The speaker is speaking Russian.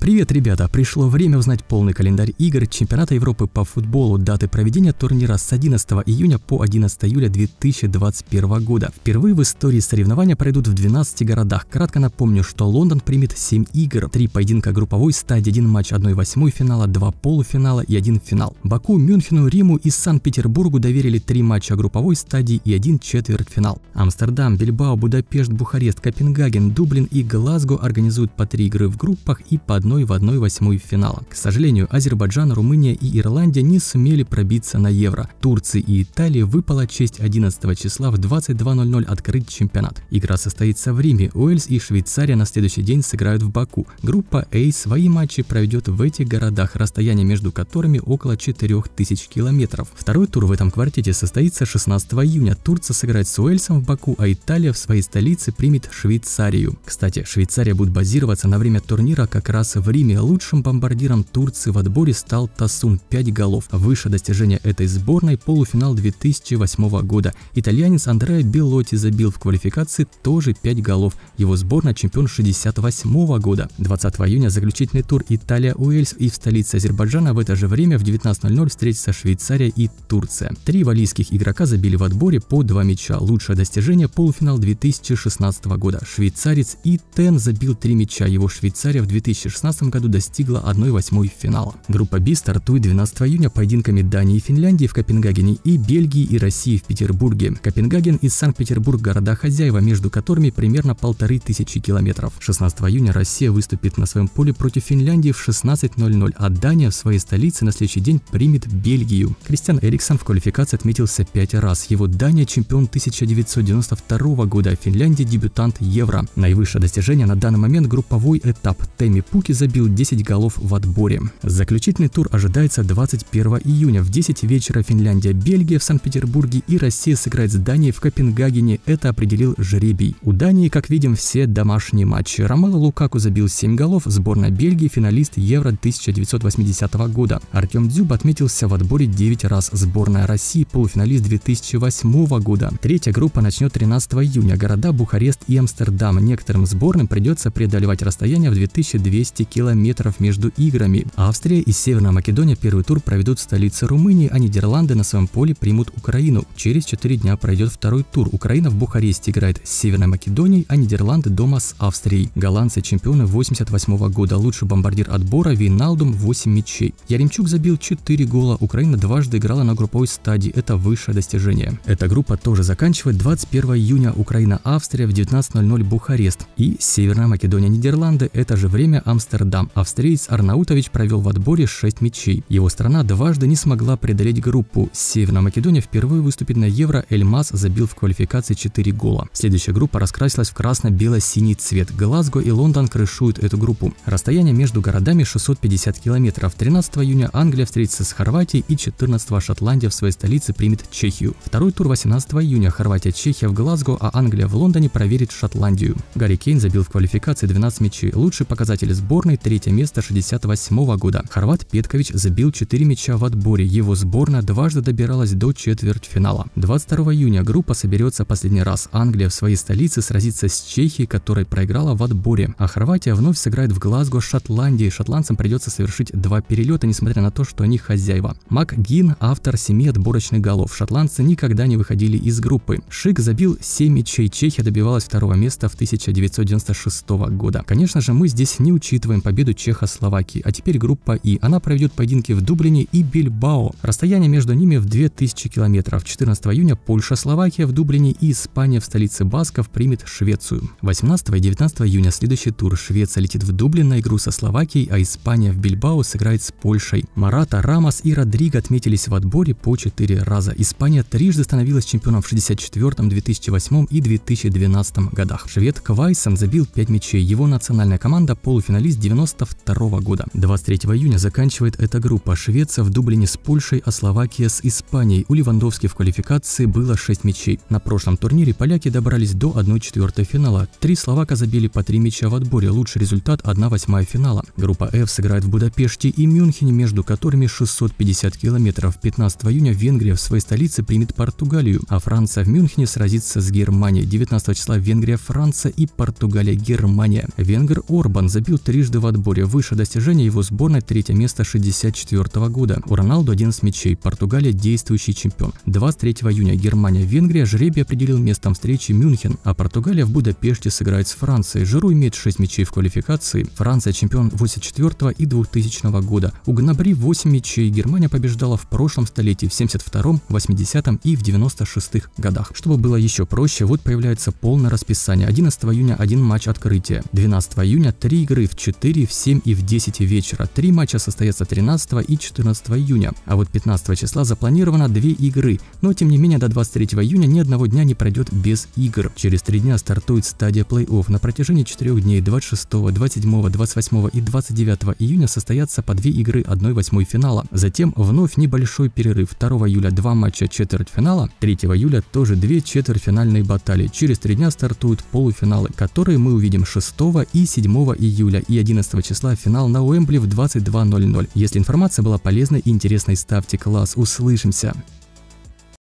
Привет, ребята! Пришло время узнать полный календарь игр Чемпионата Европы по футболу, даты проведения турнира с 11 июня по 11 июля 2021 года. Впервые в истории соревнования пройдут в 12 городах. Кратко напомню, что Лондон примет 7 игр, 3 поединка групповой стадии, 1 матч 1-8 финала, 2 полуфинала и 1 финал. Баку, Мюнхену, Риму и Санкт-Петербургу доверили 3 матча групповой стадии и 1 четвертьфинал. Амстердам, Бильбао, Будапешт, Бухарест, Копенгаген, Дублин и Глазго организуют по 3 игры в группах и по 1 одной в 1 восьмой финала. К сожалению, Азербайджан, Румыния и Ирландия не сумели пробиться на Евро. Турции и Италии выпала честь 11 числа в 22.00 открыть чемпионат. Игра состоится в Риме, Уэльс и Швейцария на следующий день сыграют в Баку. Группа A свои матчи проведет в этих городах, расстояние между которыми около 4000 километров. Второй тур в этом квартете состоится 16 июня. Турция сыграет с Уэльсом в Баку, а Италия в своей столице примет Швейцарию. Кстати, Швейцария будет базироваться на время турнира как раз в Риме лучшим бомбардиром Турции в отборе стал Тасун, 5 голов. Выше достижения этой сборной полуфинал 2008 года. Итальянец Андреа Белотти забил в квалификации тоже 5 голов. Его сборная чемпион 68 года. 20 июня заключительный тур Италия-Уэльс и в столице Азербайджана в это же время в 19.00 встретятся Швейцария и Турция. Три валийских игрока забили в отборе по два мяча. Лучшее достижение полуфинал 2016 года. Швейцарец Итен забил три мяча. Его Швейцария в 2016 2016 году достигла 1-8 финала. Группа B стартует 12 июня поединками Дании и Финляндии в Копенгагене и Бельгии и России в Петербурге. Копенгаген и Санкт-Петербург – города хозяева, между которыми примерно полторы тысячи километров. 16 июня Россия выступит на своем поле против Финляндии в 16.00, а Дания в своей столице на следующий день примет Бельгию. Кристиан Эриксон в квалификации отметился 5 раз. Его Дания – чемпион 1992 года, а Финляндия – дебютант Евро. Наивысшее достижение на данный момент групповой этап Тэмми Пуки забил 10 голов в отборе. Заключительный тур ожидается 21 июня в 10 вечера Финляндия-Бельгия в Санкт-Петербурге и Россия сыграет с Данией в Копенгагене. Это определил жребий. У Дании, как видим, все домашние матчи. Ромело Лукаку забил 7 голов, сборная Бельгии финалист Евро 1980 года. Артем Дзюб отметился в отборе 9 раз. Сборная России полуфиналист 2008 года. Третья группа начнет 13 июня. Города Бухарест и Амстердам. Некоторым сборным придется преодолевать расстояние в 2200 200 километров между играми. Австрия и Северная Македония первый тур проведут в столице Румынии, а Нидерланды на своем поле примут Украину. Через 4 дня пройдет второй тур. Украина в Бухаресте играет с Северной Македонией, а Нидерланды дома с Австрией. Голландцы чемпионы 88 -го года. Лучший бомбардир отбора Вейналдум 8 мячей. Яремчук забил 4 гола. Украина дважды играла на групповой стадии. Это высшее достижение. Эта группа тоже заканчивает 21 июня Украина-Австрия в 19.00 Бухарест и Северная Македония-Нидерланды. Это же время Амстердам Амстердам, австриец Арнаутович провел в отборе 6 мячей. Его страна дважды не смогла преодолеть группу. Северная Македония впервые выступит на Евро, Эльмаз забил в квалификации 4 гола. Следующая группа раскрасилась в красно-бело-синий цвет. Глазго и Лондон крышуют эту группу. Расстояние между городами 650 километров. 13 июня Англия встретится с Хорватией и 14 Шотландия в своей столице примет Чехию. Второй тур 18 июня Хорватия-Чехия в Глазго, а Англия в Лондоне проверит Шотландию. Гарри Кейн забил в квалификации 12 мячей. Лучший показатель сбора сборной третье место 68 года. Хорват Петкович забил 4 мяча в отборе. Его сборная дважды добиралась до четвертьфинала. 22 июня группа соберется последний раз. Англия в своей столице сразится с Чехией, которая проиграла в отборе. А Хорватия вновь сыграет в Глазго Шотландии. Шотландцам придется совершить два перелета, несмотря на то, что они хозяева. Мак Гин, автор семи отборочных голов. Шотландцы никогда не выходили из группы. Шик забил 7 мячей. Чехия добивалась второго места в 1996 года. Конечно же, мы здесь не учитываем Отсчитываем победу Чехословакии. А теперь группа И. Она проведет поединки в Дублине и Бильбао. Расстояние между ними в 2000 километров. 14 июня Польша, Словакия в Дублине и Испания в столице Басков примет Швецию. 18 и 19 июня следующий тур. Швеция летит в Дублин на игру со Словакией, а Испания в Бильбао сыграет с Польшей. Марата, Рамос и Родриго отметились в отборе по 4 раза. Испания трижды становилась чемпионом в 64, 2008 и 2012 годах. Швед Квайсон забил 5 мячей. Его национальная команда полуфиналист 1992 года. 23 июня заканчивает эта группа. Швеция в Дублине с Польшей, а Словакия с Испанией. У Левандовски в квалификации было 6 мячей. На прошлом турнире поляки добрались до 1-4 финала. Три словака забили по 3 мяча в отборе. Лучший результат 1-8 финала. Группа F сыграет в Будапеште и Мюнхене, между которыми 650 километров. 15 июня Венгрия в своей столице примет Португалию, а Франция в Мюнхене сразится с Германией. 19 числа Венгрия, Франция и Португалия, Германия. Венгр Орбан забил трижды трижды в отборе. Выше достижение его сборной третье место 64 -го года. У Роналду 11 мячей. Португалия действующий чемпион. 23 июня Германия-Венгрия жребий определил местом встречи Мюнхен, а Португалия в Будапеште сыграет с Францией. Жиру имеет 6 мячей в квалификации. Франция чемпион 84 и 2000 -го года. У Гнабри 8 мячей. Германия побеждала в прошлом столетии в 72, 80 и в 96 годах. Чтобы было еще проще, вот появляется полное расписание. 11 июня один матч открытия. 12 июня три игры в 4 4, в 7 и в 10 вечера. Три матча состоятся 13 и 14 июня, а вот 15 числа запланировано две игры, но тем не менее до 23 июня ни одного дня не пройдет без игр. Через три дня стартует стадия плей-офф. На протяжении четырех дней 26, 27, 28 и 29 июня состоятся по две игры 1-8 финала. Затем вновь небольшой перерыв. 2 июля два матча четвертьфинала, 3 июля тоже две четвертьфинальные баталии. Через три дня стартуют полуфиналы, которые мы увидим 6 и 7 июля и 11 11 числа финал на Уэмбли в 22.00. Если информация была полезной и интересной, ставьте класс. Услышимся!